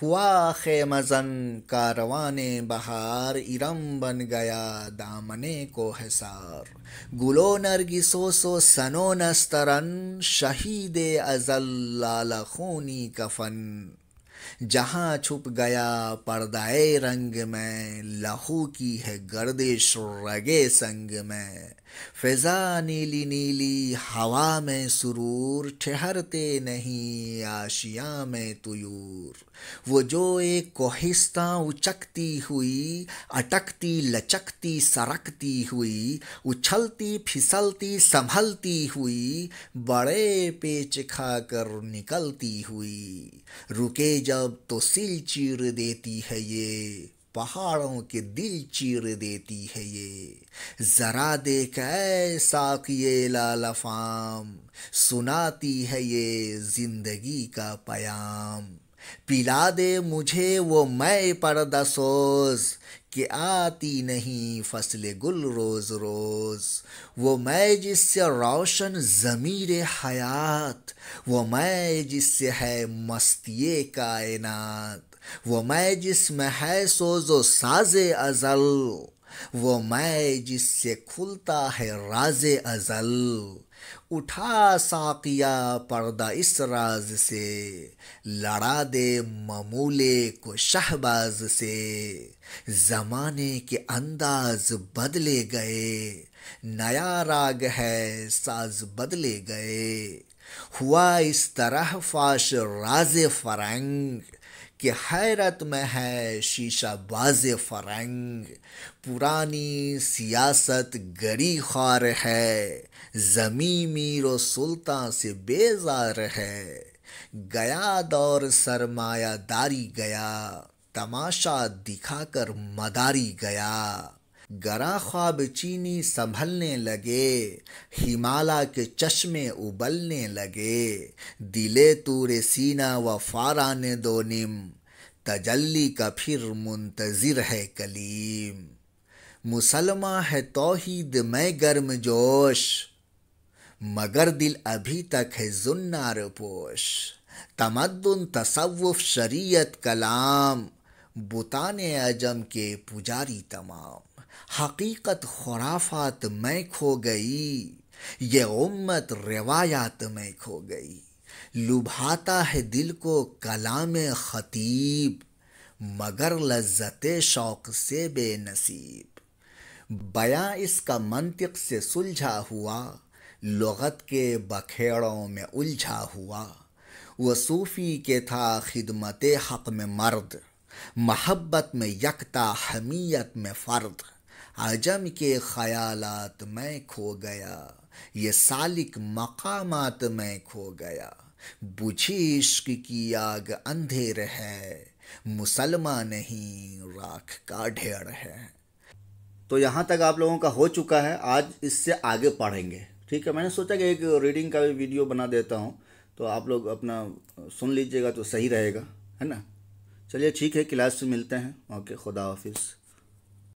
ہوا خیمزن کاروان بہار ارم بن گیا دامنے کو حسار گلو نرگسو سو سنو نسترن شہید ازل لال خونی کفن جہاں چھپ گیا پردائے رنگ میں لہو کی ہے گردش رگے سنگ میں فضا نیلی نیلی ہوا میں سرور ٹھہرتے نہیں آشیا میں تیور وہ جو ایک کوہستاں اچکتی ہوئی اٹکتی لچکتی سرکتی ہوئی اچھلتی پھسلتی سنبھلتی ہوئی بڑے پیچ کھا کر نکلتی ہوئی رکے جب تو سل چیر دیتی ہے یہ پہاڑوں کے دل چیر دیتی ہے یہ ذرا دیکھ اے ساقی لال فام سناتی ہے یہ زندگی کا پیام پلا دے مجھے وہ میں پردہ سوز کہ آتی نہیں فصل گل روز روز وہ میں جس سے روشن ضمیر حیات وہ میں جس سے ہے مستی کائنات وہ میں جس میں ہے سوز و ساز ازل وہ میں جس سے کھلتا ہے راز ازل اٹھا ساقیہ پردہ اس راز سے لڑا دے ممولے کو شہباز سے زمانے کے انداز بدلے گئے نیا راگ ہے ساز بدلے گئے ہوا اس طرح فاش راز فرنگ کہ حیرت میں ہے شیشہ باز فرنگ پرانی سیاست گری خوار ہے زمیں میر و سلطان سے بیزار ہے گیا دور سرمایہ داری گیا تماشا دکھا کر مداری گیا گرا خواب چینی سنبھلنے لگے ہمالا کے چشمے ابلنے لگے دلے تور سینا و فاران دو نم تجلی کا پھر منتظر ہے کلیم مسلمہ ہے توحید میں گرم جوش مگر دل ابھی تک ہے زنار پوش تمدن تصوف شریعت کلام بتان اجم کے پجاری تمام حقیقت خرافات میں کھو گئی یہ امت روایات میں کھو گئی لبھاتا ہے دل کو کلام خطیب مگر لذت شوق سے بے نصیب بیاں اس کا منطق سے سلجھا ہوا لغت کے بکھیڑوں میں الجھا ہوا وہ صوفی کے تھا خدمت حق میں مرد محبت میں یکتا حمیت میں فرد عجم کے خیالات میں کھو گیا یہ سالک مقامات میں کھو گیا بجھی عشق کی آگ اندھیر ہے مسلمہ نہیں راکھ کا ڈھیر ہے تو یہاں تک آپ لوگوں کا ہو چکا ہے آج اس سے آگے پڑھیں گے ٹھیک ہے میں نے سوچا کہ ایک ریڈنگ کا بھی ویڈیو بنا دیتا ہوں تو آپ لوگ اپنا سن لیجیے گا تو صحیح رہے گا ہے نا چلیے ٹھیک ہے کلاس سے ملتے ہیں اوکے خدا حافظ